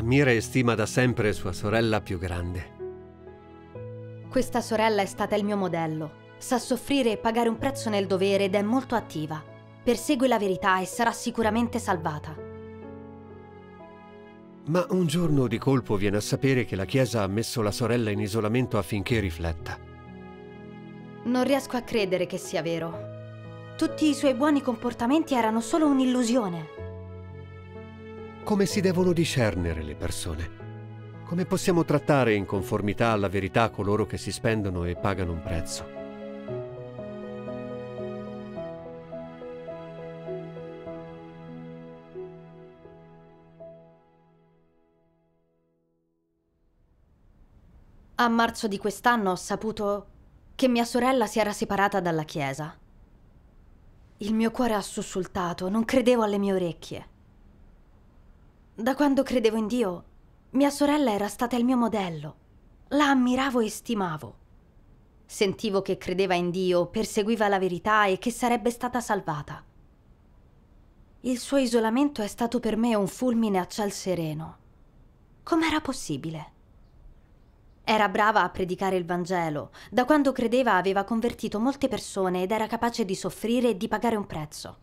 ammira e stima da sempre sua sorella più grande. Questa sorella è stata il mio modello. Sa soffrire e pagare un prezzo nel dovere ed è molto attiva. Persegue la verità e sarà sicuramente salvata. Ma un giorno di colpo viene a sapere che la Chiesa ha messo la sorella in isolamento affinché rifletta. Non riesco a credere che sia vero. Tutti i suoi buoni comportamenti erano solo un'illusione come si devono discernere le persone. Come possiamo trattare in conformità alla verità coloro che si spendono e pagano un prezzo. A marzo di quest'anno ho saputo che mia sorella si era separata dalla chiesa. Il mio cuore ha sussultato, non credevo alle mie orecchie. Da quando credevo in Dio, mia sorella era stata il mio modello. La ammiravo e stimavo. Sentivo che credeva in Dio, perseguiva la verità e che sarebbe stata salvata. Il suo isolamento è stato per me un fulmine a ciel sereno. Com'era possibile? Era brava a predicare il Vangelo. Da quando credeva aveva convertito molte persone ed era capace di soffrire e di pagare un prezzo.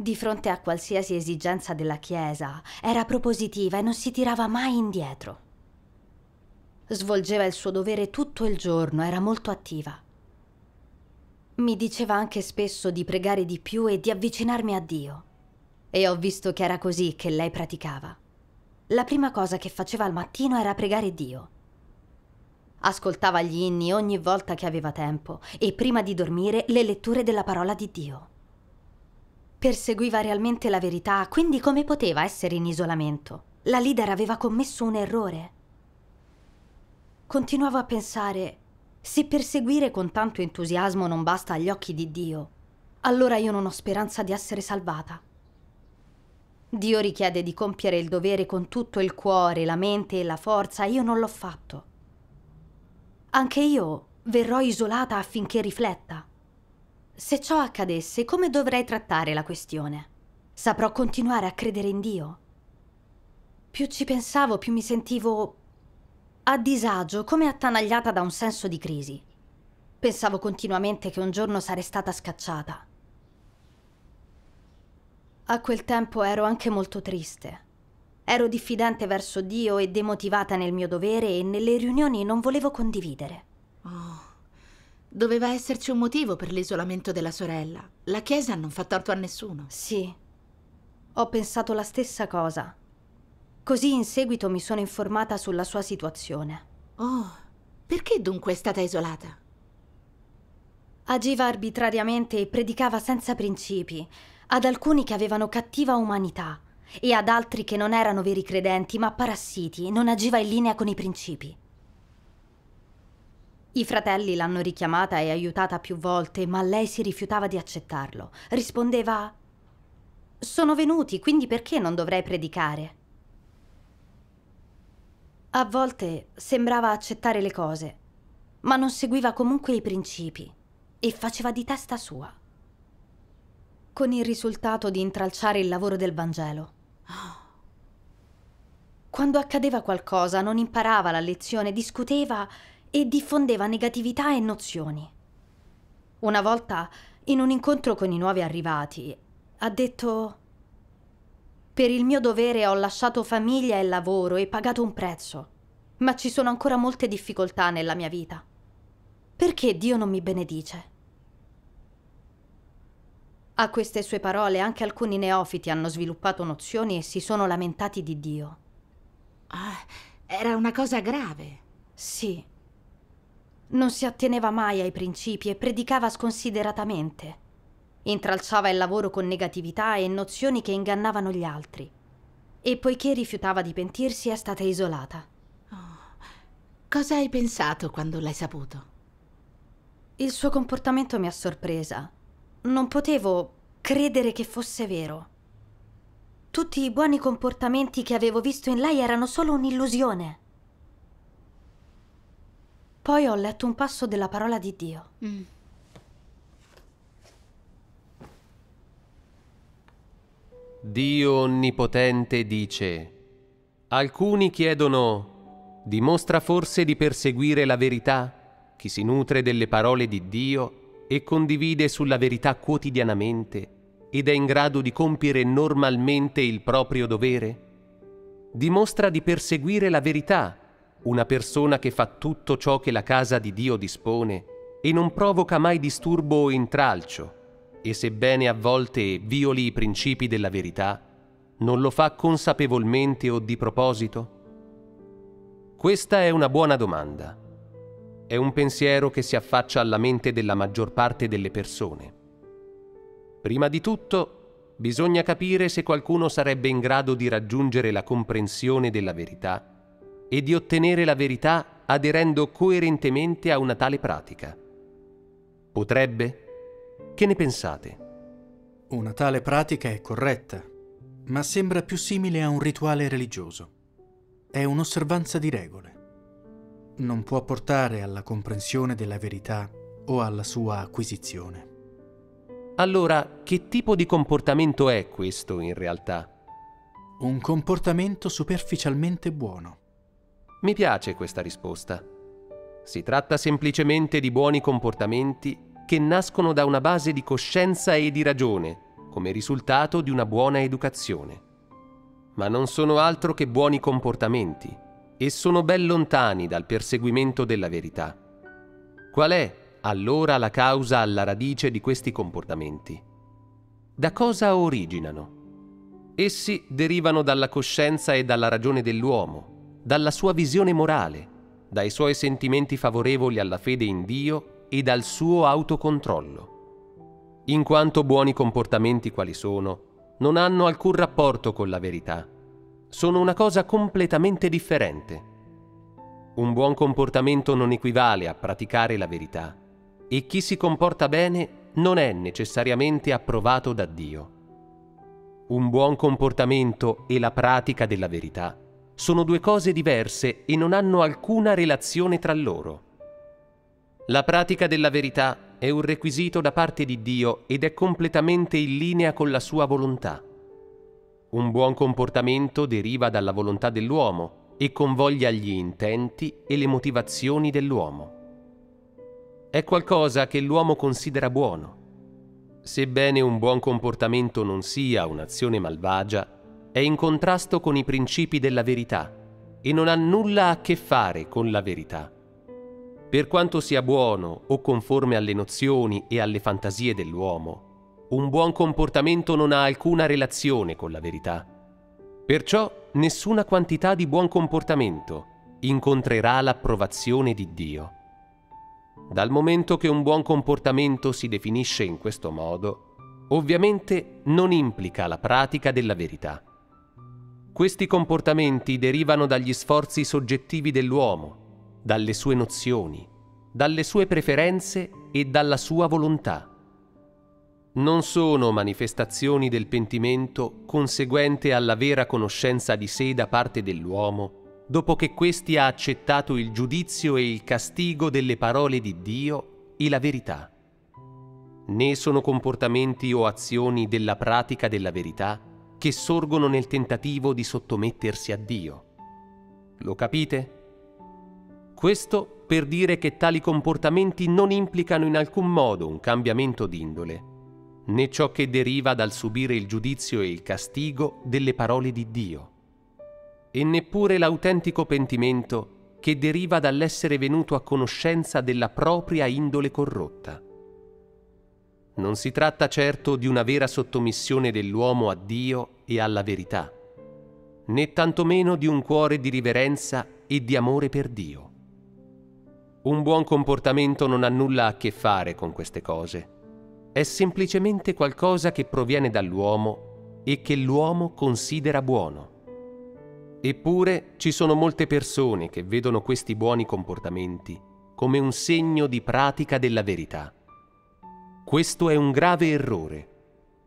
Di fronte a qualsiasi esigenza della Chiesa, era propositiva e non si tirava mai indietro. Svolgeva il suo dovere tutto il giorno, era molto attiva. Mi diceva anche spesso di pregare di più e di avvicinarmi a Dio. E ho visto che era così che lei praticava. La prima cosa che faceva al mattino era pregare Dio. Ascoltava gli inni ogni volta che aveva tempo e prima di dormire le letture della parola di Dio. Perseguiva realmente la verità, quindi come poteva essere in isolamento? La leader aveva commesso un errore. Continuavo a pensare, se perseguire con tanto entusiasmo non basta agli occhi di Dio, allora io non ho speranza di essere salvata. Dio richiede di compiere il dovere con tutto il cuore, la mente e la forza, e io non l'ho fatto. Anche io verrò isolata affinché rifletta. Se ciò accadesse, come dovrei trattare la questione? Saprò continuare a credere in Dio? Più ci pensavo, più mi sentivo a disagio, come attanagliata da un senso di crisi. Pensavo continuamente che un giorno sarei stata scacciata. A quel tempo ero anche molto triste. Ero diffidente verso Dio e demotivata nel mio dovere e nelle riunioni non volevo condividere. Oh. Doveva esserci un motivo per l'isolamento della sorella. La Chiesa non fa torto a nessuno. Sì, ho pensato la stessa cosa. Così in seguito mi sono informata sulla sua situazione. Oh, perché dunque è stata isolata? Agiva arbitrariamente e predicava senza principi, ad alcuni che avevano cattiva umanità e ad altri che non erano veri credenti ma parassiti, non agiva in linea con i principi. I fratelli l'hanno richiamata e aiutata più volte, ma lei si rifiutava di accettarlo. Rispondeva Sono venuti, quindi perché non dovrei predicare? A volte sembrava accettare le cose, ma non seguiva comunque i principi e faceva di testa sua. Con il risultato di intralciare il lavoro del Vangelo. Quando accadeva qualcosa non imparava la lezione, discuteva e diffondeva negatività e nozioni. Una volta, in un incontro con i nuovi arrivati, ha detto Per il mio dovere ho lasciato famiglia e lavoro e pagato un prezzo, ma ci sono ancora molte difficoltà nella mia vita. Perché Dio non mi benedice? A queste sue parole anche alcuni neofiti hanno sviluppato nozioni e si sono lamentati di Dio. Ah, era una cosa grave. Sì, non si atteneva mai ai principi e predicava sconsideratamente. Intralciava il lavoro con negatività e nozioni che ingannavano gli altri. E poiché rifiutava di pentirsi è stata isolata. Oh. Cosa hai pensato quando l'hai saputo? Il suo comportamento mi ha sorpresa. Non potevo credere che fosse vero. Tutti i buoni comportamenti che avevo visto in lei erano solo un'illusione. Poi ho letto un passo della parola di Dio. Mm. Dio Onnipotente dice, alcuni chiedono, dimostra forse di perseguire la verità, chi si nutre delle parole di Dio e condivide sulla verità quotidianamente ed è in grado di compiere normalmente il proprio dovere? Dimostra di perseguire la verità, una persona che fa tutto ciò che la casa di Dio dispone e non provoca mai disturbo o intralcio, e sebbene a volte violi i principi della verità, non lo fa consapevolmente o di proposito? Questa è una buona domanda. È un pensiero che si affaccia alla mente della maggior parte delle persone. Prima di tutto, bisogna capire se qualcuno sarebbe in grado di raggiungere la comprensione della verità e di ottenere la verità aderendo coerentemente a una tale pratica. Potrebbe? Che ne pensate? Una tale pratica è corretta, ma sembra più simile a un rituale religioso. È un'osservanza di regole. Non può portare alla comprensione della verità o alla sua acquisizione. Allora, che tipo di comportamento è questo in realtà? Un comportamento superficialmente buono mi piace questa risposta. Si tratta semplicemente di buoni comportamenti che nascono da una base di coscienza e di ragione, come risultato di una buona educazione. Ma non sono altro che buoni comportamenti e sono ben lontani dal perseguimento della verità. Qual è allora la causa alla radice di questi comportamenti? Da cosa originano? Essi derivano dalla coscienza e dalla ragione dell'uomo dalla sua visione morale, dai suoi sentimenti favorevoli alla fede in Dio e dal suo autocontrollo. In quanto buoni comportamenti quali sono, non hanno alcun rapporto con la verità. Sono una cosa completamente differente. Un buon comportamento non equivale a praticare la verità e chi si comporta bene non è necessariamente approvato da Dio. Un buon comportamento e la pratica della verità sono due cose diverse e non hanno alcuna relazione tra loro. La pratica della verità è un requisito da parte di Dio ed è completamente in linea con la sua volontà. Un buon comportamento deriva dalla volontà dell'uomo e convoglia gli intenti e le motivazioni dell'uomo. È qualcosa che l'uomo considera buono. Sebbene un buon comportamento non sia un'azione malvagia, è in contrasto con i principi della verità e non ha nulla a che fare con la verità. Per quanto sia buono o conforme alle nozioni e alle fantasie dell'uomo, un buon comportamento non ha alcuna relazione con la verità. Perciò nessuna quantità di buon comportamento incontrerà l'approvazione di Dio. Dal momento che un buon comportamento si definisce in questo modo, ovviamente non implica la pratica della verità. Questi comportamenti derivano dagli sforzi soggettivi dell'uomo, dalle sue nozioni, dalle sue preferenze e dalla sua volontà. Non sono manifestazioni del pentimento conseguente alla vera conoscenza di sé da parte dell'uomo dopo che questi ha accettato il giudizio e il castigo delle parole di Dio e la verità. Né sono comportamenti o azioni della pratica della verità che sorgono nel tentativo di sottomettersi a Dio. Lo capite? Questo per dire che tali comportamenti non implicano in alcun modo un cambiamento d'indole, né ciò che deriva dal subire il giudizio e il castigo delle parole di Dio, e neppure l'autentico pentimento che deriva dall'essere venuto a conoscenza della propria indole corrotta. Non si tratta certo di una vera sottomissione dell'uomo a Dio e alla verità, né tantomeno di un cuore di riverenza e di amore per Dio. Un buon comportamento non ha nulla a che fare con queste cose. È semplicemente qualcosa che proviene dall'uomo e che l'uomo considera buono. Eppure ci sono molte persone che vedono questi buoni comportamenti come un segno di pratica della verità. Questo è un grave errore,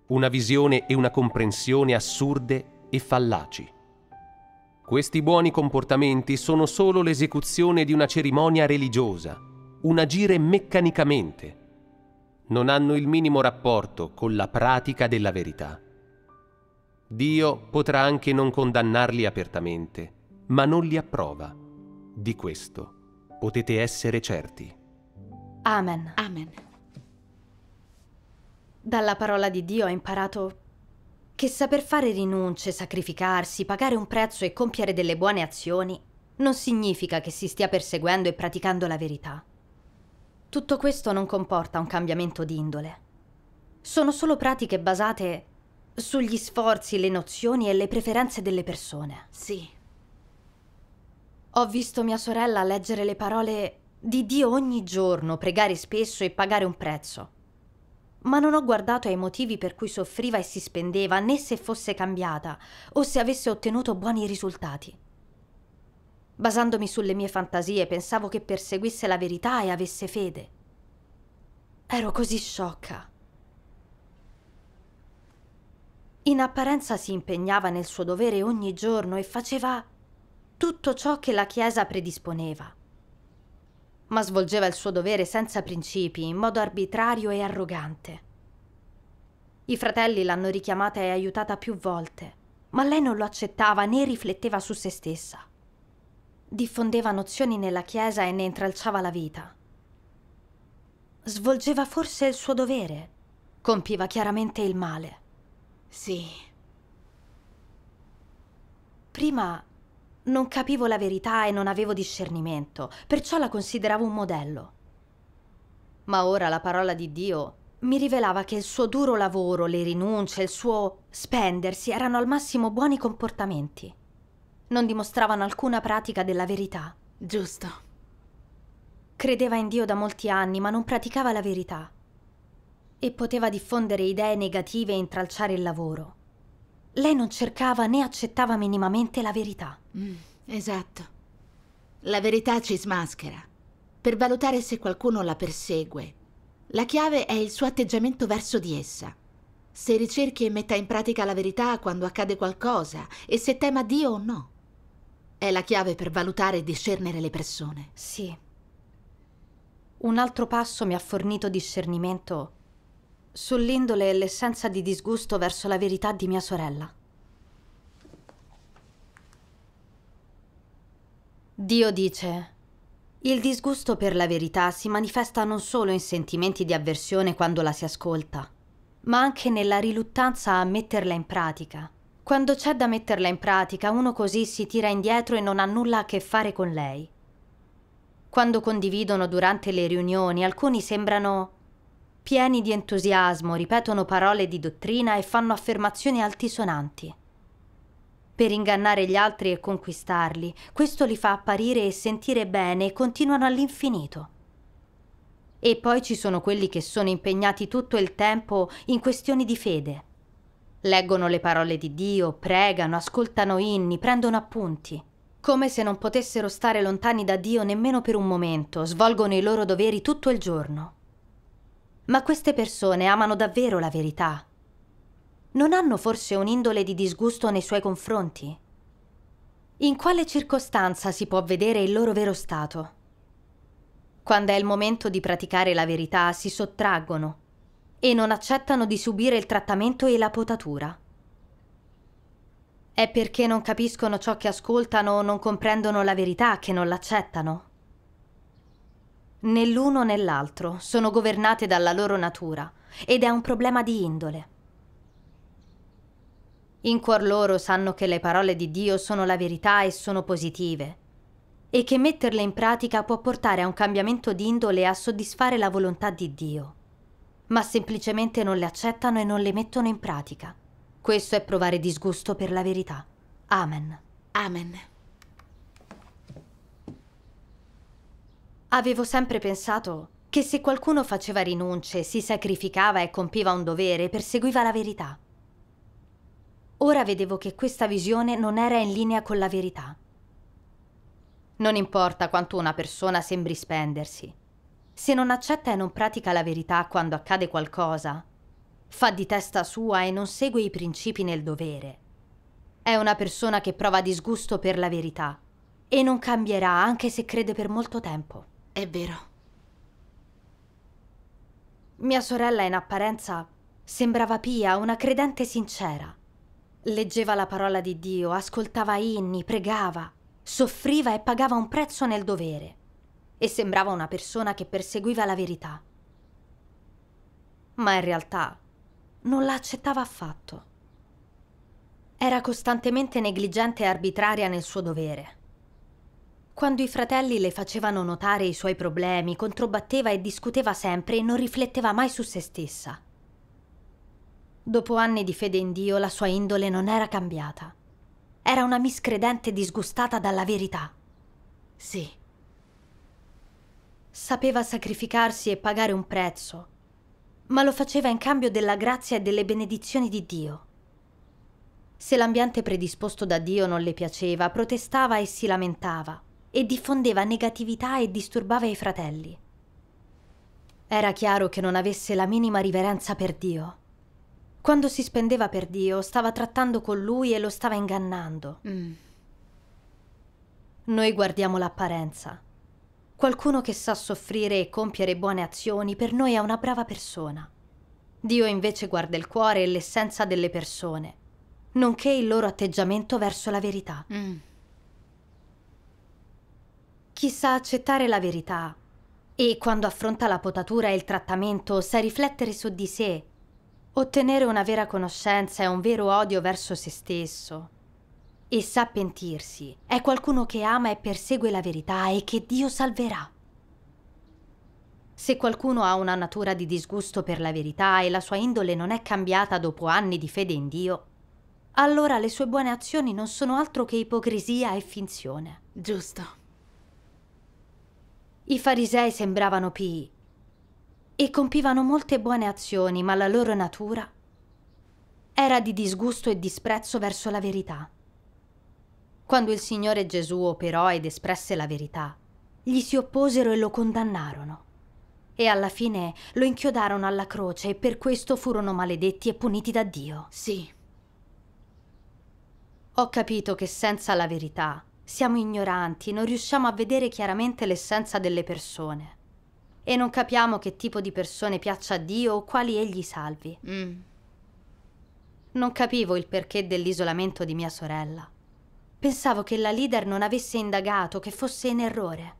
una visione e una comprensione assurde e fallaci. Questi buoni comportamenti sono solo l'esecuzione di una cerimonia religiosa, un agire meccanicamente. Non hanno il minimo rapporto con la pratica della verità. Dio potrà anche non condannarli apertamente, ma non li approva. Di questo potete essere certi. Amen. Amen. Dalla parola di Dio ho imparato che saper fare rinunce, sacrificarsi, pagare un prezzo e compiere delle buone azioni non significa che si stia perseguendo e praticando la verità. Tutto questo non comporta un cambiamento d'indole. Sono solo pratiche basate sugli sforzi, le nozioni e le preferenze delle persone. Sì. Ho visto mia sorella leggere le parole di Dio ogni giorno, pregare spesso e pagare un prezzo ma non ho guardato ai motivi per cui soffriva e si spendeva, né se fosse cambiata o se avesse ottenuto buoni risultati. Basandomi sulle mie fantasie, pensavo che perseguisse la verità e avesse fede. Ero così sciocca. In apparenza si impegnava nel suo dovere ogni giorno e faceva tutto ciò che la Chiesa predisponeva ma svolgeva il suo dovere senza principi, in modo arbitrario e arrogante. I fratelli l'hanno richiamata e aiutata più volte, ma lei non lo accettava né rifletteva su se stessa. Diffondeva nozioni nella Chiesa e ne intralciava la vita. Svolgeva forse il suo dovere, compiva chiaramente il male. Sì. Prima non capivo la verità e non avevo discernimento, perciò la consideravo un modello. Ma ora la parola di Dio mi rivelava che il suo duro lavoro, le rinunce, il suo spendersi erano al massimo buoni comportamenti. Non dimostravano alcuna pratica della verità. Giusto. Credeva in Dio da molti anni, ma non praticava la verità. E poteva diffondere idee negative e intralciare il lavoro. Lei non cercava né accettava minimamente la verità. Mm, esatto. La verità ci smaschera. Per valutare se qualcuno la persegue, la chiave è il suo atteggiamento verso di essa. Se ricerchi e metta in pratica la verità quando accade qualcosa e se tema Dio o no. È la chiave per valutare e discernere le persone. Sì. Un altro passo mi ha fornito discernimento sull'indole e l'essenza di disgusto verso la verità di mia sorella. Dio dice, il disgusto per la verità si manifesta non solo in sentimenti di avversione quando la si ascolta, ma anche nella riluttanza a metterla in pratica. Quando c'è da metterla in pratica, uno così si tira indietro e non ha nulla a che fare con lei. Quando condividono durante le riunioni, alcuni sembrano pieni di entusiasmo, ripetono parole di dottrina e fanno affermazioni altisonanti. Per ingannare gli altri e conquistarli, questo li fa apparire e sentire bene e continuano all'infinito. E poi ci sono quelli che sono impegnati tutto il tempo in questioni di fede. Leggono le parole di Dio, pregano, ascoltano inni, prendono appunti. Come se non potessero stare lontani da Dio nemmeno per un momento, svolgono i loro doveri tutto il giorno. Ma queste persone amano davvero la verità. Non hanno forse un'indole di disgusto nei suoi confronti? In quale circostanza si può vedere il loro vero stato? Quando è il momento di praticare la verità si sottraggono e non accettano di subire il trattamento e la potatura. È perché non capiscono ciò che ascoltano o non comprendono la verità che non l'accettano? né l'uno né l'altro sono governate dalla loro natura ed è un problema di indole. In cuor loro sanno che le parole di Dio sono la verità e sono positive, e che metterle in pratica può portare a un cambiamento di indole e a soddisfare la volontà di Dio, ma semplicemente non le accettano e non le mettono in pratica. Questo è provare disgusto per la verità. Amen. Amen. Avevo sempre pensato che se qualcuno faceva rinunce, si sacrificava e compiva un dovere, perseguiva la verità. Ora vedevo che questa visione non era in linea con la verità. Non importa quanto una persona sembri spendersi. Se non accetta e non pratica la verità quando accade qualcosa, fa di testa sua e non segue i principi nel dovere. È una persona che prova disgusto per la verità e non cambierà anche se crede per molto tempo. È vero. Mia sorella in apparenza sembrava pia, una credente sincera. Leggeva la parola di Dio, ascoltava inni, pregava, soffriva e pagava un prezzo nel dovere. E sembrava una persona che perseguiva la verità. Ma in realtà non la accettava affatto. Era costantemente negligente e arbitraria nel suo dovere. Quando i fratelli le facevano notare i suoi problemi, controbatteva e discuteva sempre e non rifletteva mai su se stessa. Dopo anni di fede in Dio, la sua indole non era cambiata. Era una miscredente disgustata dalla verità. Sì. Sapeva sacrificarsi e pagare un prezzo, ma lo faceva in cambio della grazia e delle benedizioni di Dio. Se l'ambiente predisposto da Dio non le piaceva, protestava e si lamentava e diffondeva negatività e disturbava i fratelli. Era chiaro che non avesse la minima riverenza per Dio. Quando si spendeva per Dio, stava trattando con lui e lo stava ingannando. Mm. Noi guardiamo l'apparenza. Qualcuno che sa soffrire e compiere buone azioni per noi è una brava persona. Dio invece guarda il cuore e l'essenza delle persone, nonché il loro atteggiamento verso la verità. Mm chi sa accettare la verità e quando affronta la potatura e il trattamento sa riflettere su di sé, ottenere una vera conoscenza e un vero odio verso se stesso e sa pentirsi, è qualcuno che ama e persegue la verità e che Dio salverà. Se qualcuno ha una natura di disgusto per la verità e la sua indole non è cambiata dopo anni di fede in Dio, allora le sue buone azioni non sono altro che ipocrisia e finzione. Giusto. I farisei sembravano pii e compivano molte buone azioni, ma la loro natura era di disgusto e disprezzo verso la verità. Quando il Signore Gesù operò ed espresse la verità, gli si opposero e lo condannarono. E alla fine lo inchiodarono alla croce e per questo furono maledetti e puniti da Dio. Sì. Ho capito che senza la verità siamo ignoranti, non riusciamo a vedere chiaramente l'essenza delle persone. E non capiamo che tipo di persone piaccia a Dio o quali egli salvi. Mm. Non capivo il perché dell'isolamento di mia sorella. Pensavo che la leader non avesse indagato, che fosse in errore.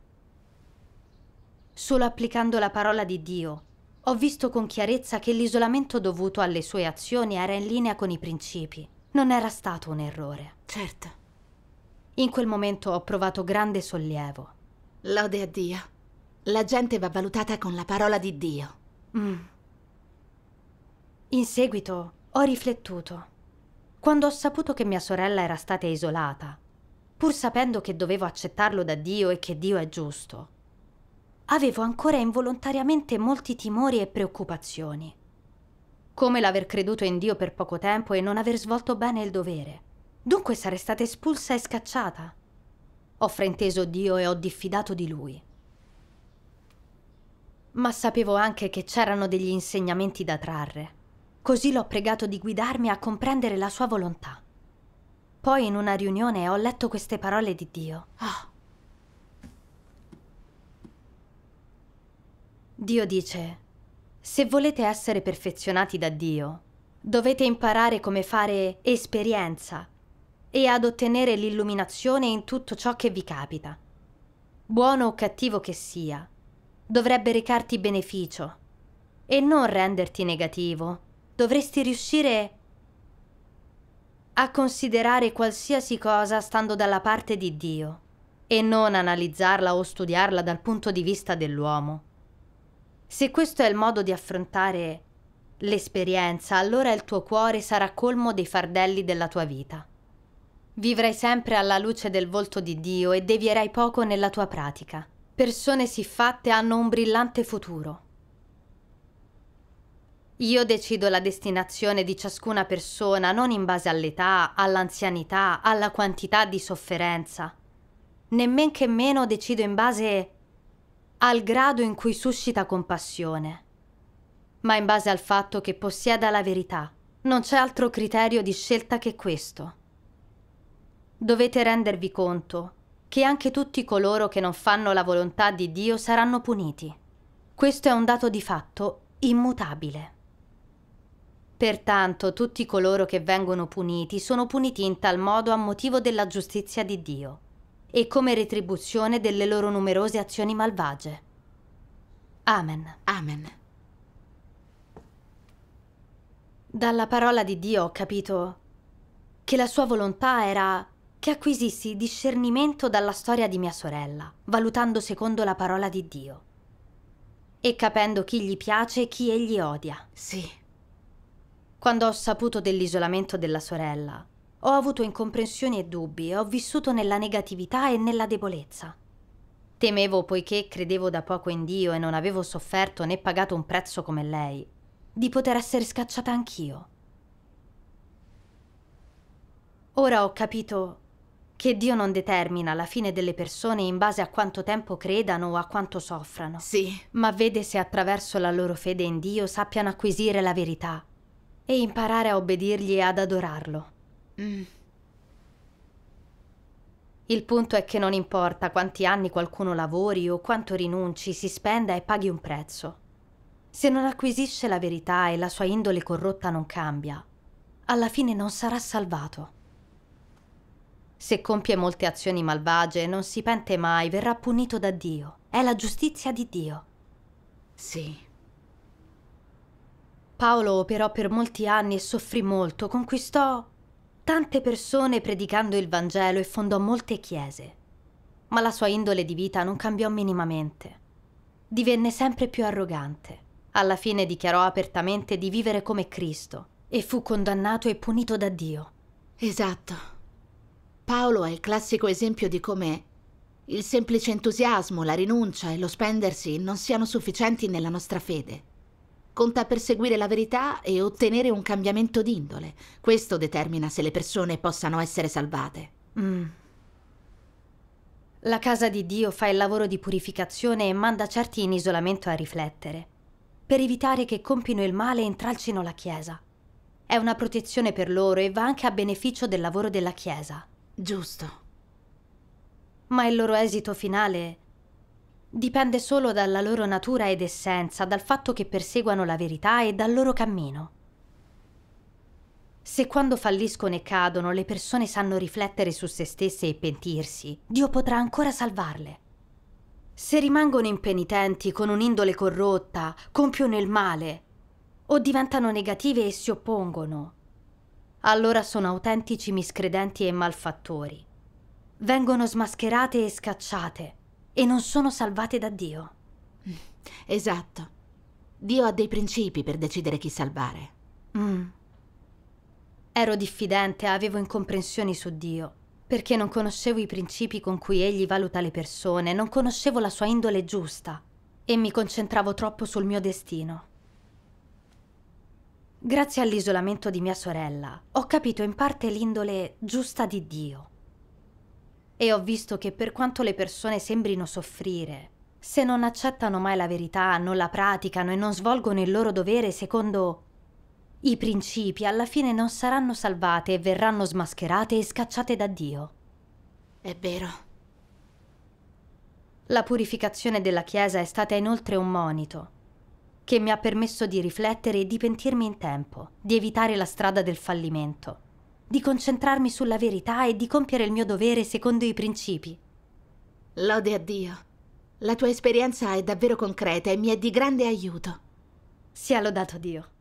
Solo applicando la parola di Dio ho visto con chiarezza che l'isolamento dovuto alle sue azioni era in linea con i principi. Non era stato un errore. Certo. In quel momento ho provato grande sollievo. Lode a Dio. La gente va valutata con la parola di Dio. Mm. In seguito ho riflettuto. Quando ho saputo che mia sorella era stata isolata, pur sapendo che dovevo accettarlo da Dio e che Dio è giusto, avevo ancora involontariamente molti timori e preoccupazioni, come l'aver creduto in Dio per poco tempo e non aver svolto bene il dovere. Dunque sarei stata espulsa e scacciata. Ho frainteso Dio e ho diffidato di Lui. Ma sapevo anche che c'erano degli insegnamenti da trarre. Così l'ho pregato di guidarmi a comprendere la sua volontà. Poi in una riunione ho letto queste parole di Dio. Oh. Dio dice, se volete essere perfezionati da Dio, dovete imparare come fare esperienza e ad ottenere l'illuminazione in tutto ciò che vi capita. Buono o cattivo che sia, dovrebbe recarti beneficio e non renderti negativo. Dovresti riuscire a considerare qualsiasi cosa stando dalla parte di Dio e non analizzarla o studiarla dal punto di vista dell'uomo. Se questo è il modo di affrontare l'esperienza, allora il tuo cuore sarà colmo dei fardelli della tua vita. Vivrai sempre alla luce del volto di Dio e devierai poco nella tua pratica. Persone siffatte hanno un brillante futuro. Io decido la destinazione di ciascuna persona non in base all'età, all'anzianità, alla quantità di sofferenza. Nemmen che meno decido in base al grado in cui suscita compassione, ma in base al fatto che possieda la verità. Non c'è altro criterio di scelta che questo dovete rendervi conto che anche tutti coloro che non fanno la volontà di Dio saranno puniti. Questo è un dato di fatto immutabile. Pertanto tutti coloro che vengono puniti sono puniti in tal modo a motivo della giustizia di Dio e come retribuzione delle loro numerose azioni malvagie. Amen. Amen. Dalla parola di Dio ho capito che la sua volontà era che acquisissi discernimento dalla storia di mia sorella, valutando secondo la parola di Dio. E capendo chi gli piace e chi egli odia. Sì. Quando ho saputo dell'isolamento della sorella, ho avuto incomprensioni e dubbi e ho vissuto nella negatività e nella debolezza. Temevo, poiché credevo da poco in Dio e non avevo sofferto né pagato un prezzo come lei, di poter essere scacciata anch'io. Ora ho capito che Dio non determina la fine delle persone in base a quanto tempo credano o a quanto soffrano. Sì. Ma vede se attraverso la loro fede in Dio sappiano acquisire la verità e imparare a obbedirgli e ad adorarlo. Mm. Il punto è che non importa quanti anni qualcuno lavori o quanto rinunci, si spenda e paghi un prezzo. Se non acquisisce la verità e la sua indole corrotta non cambia, alla fine non sarà salvato. Se compie molte azioni malvagie, non si pente mai, verrà punito da Dio. È la giustizia di Dio. Sì. Paolo operò per molti anni e soffrì molto, conquistò tante persone predicando il Vangelo e fondò molte chiese. Ma la sua indole di vita non cambiò minimamente. Divenne sempre più arrogante. Alla fine dichiarò apertamente di vivere come Cristo e fu condannato e punito da Dio. Esatto. Paolo è il classico esempio di come il semplice entusiasmo, la rinuncia e lo spendersi non siano sufficienti nella nostra fede. Conta perseguire la verità e ottenere un cambiamento d'indole. Questo determina se le persone possano essere salvate. Mm. La casa di Dio fa il lavoro di purificazione e manda certi in isolamento a riflettere, per evitare che compino il male e intralcino la Chiesa. È una protezione per loro e va anche a beneficio del lavoro della Chiesa. Giusto. Ma il loro esito finale dipende solo dalla loro natura ed essenza, dal fatto che perseguano la verità e dal loro cammino. Se quando falliscono e cadono le persone sanno riflettere su se stesse e pentirsi, Dio potrà ancora salvarle. Se rimangono impenitenti, con un'indole corrotta, compiono il male o diventano negative e si oppongono, allora sono autentici miscredenti e malfattori. Vengono smascherate e scacciate e non sono salvate da Dio. Esatto. Dio ha dei principi per decidere chi salvare. Mm. Ero diffidente, avevo incomprensioni su Dio, perché non conoscevo i principi con cui Egli valuta le persone, non conoscevo la sua indole giusta e mi concentravo troppo sul mio destino. Grazie all'isolamento di mia sorella, ho capito in parte l'indole giusta di Dio. E ho visto che per quanto le persone sembrino soffrire, se non accettano mai la verità, non la praticano e non svolgono il loro dovere secondo i principi, alla fine non saranno salvate e verranno smascherate e scacciate da Dio. È vero. La purificazione della Chiesa è stata inoltre un monito che mi ha permesso di riflettere e di pentirmi in tempo, di evitare la strada del fallimento, di concentrarmi sulla verità e di compiere il mio dovere secondo i principi. Lode a Dio. La tua esperienza è davvero concreta e mi è di grande aiuto. Sia lodato Dio.